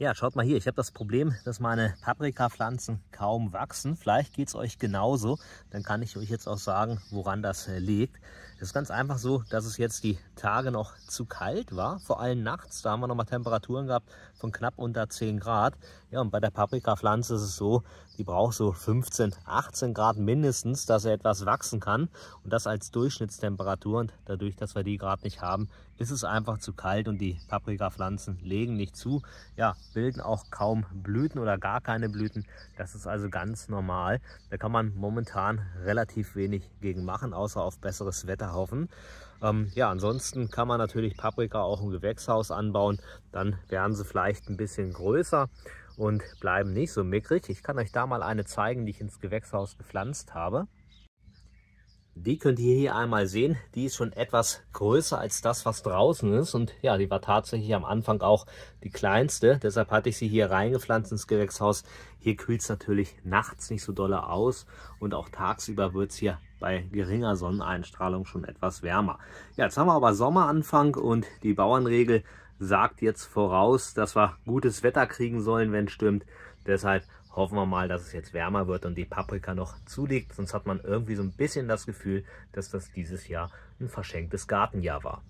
Ja, schaut mal hier, ich habe das Problem, dass meine Paprikapflanzen kaum wachsen. Vielleicht geht es euch genauso, dann kann ich euch jetzt auch sagen, woran das äh, liegt. Es ist ganz einfach so, dass es jetzt die Tage noch zu kalt war, vor allem nachts. Da haben wir nochmal Temperaturen gehabt von knapp unter 10 Grad. Ja, und bei der Paprikapflanze ist es so, die braucht so 15, 18 Grad mindestens, dass er etwas wachsen kann. Und das als Durchschnittstemperatur. Und dadurch, dass wir die gerade nicht haben, ist es einfach zu kalt und die Paprikapflanzen legen nicht zu. Ja, bilden auch kaum Blüten oder gar keine Blüten. Das ist also ganz normal. Da kann man momentan relativ wenig gegen machen, außer auf besseres Wetter hoffen. Ähm, ja, ansonsten kann man natürlich Paprika auch im Gewächshaus anbauen. Dann werden sie vielleicht ein bisschen größer und bleiben nicht so mickrig. Ich kann euch da mal eine zeigen, die ich ins Gewächshaus gepflanzt habe. Die könnt ihr hier einmal sehen, die ist schon etwas größer als das, was draußen ist. Und ja, die war tatsächlich am Anfang auch die kleinste. Deshalb hatte ich sie hier reingepflanzt ins Gewächshaus. Hier kühlt es natürlich nachts nicht so dolle aus und auch tagsüber wird es hier bei geringer Sonneneinstrahlung schon etwas wärmer. Ja, jetzt haben wir aber Sommeranfang und die Bauernregel sagt jetzt voraus, dass wir gutes Wetter kriegen sollen, wenn es stimmt. Deshalb Hoffen wir mal, dass es jetzt wärmer wird und die Paprika noch zulegt, sonst hat man irgendwie so ein bisschen das Gefühl, dass das dieses Jahr ein verschenktes Gartenjahr war.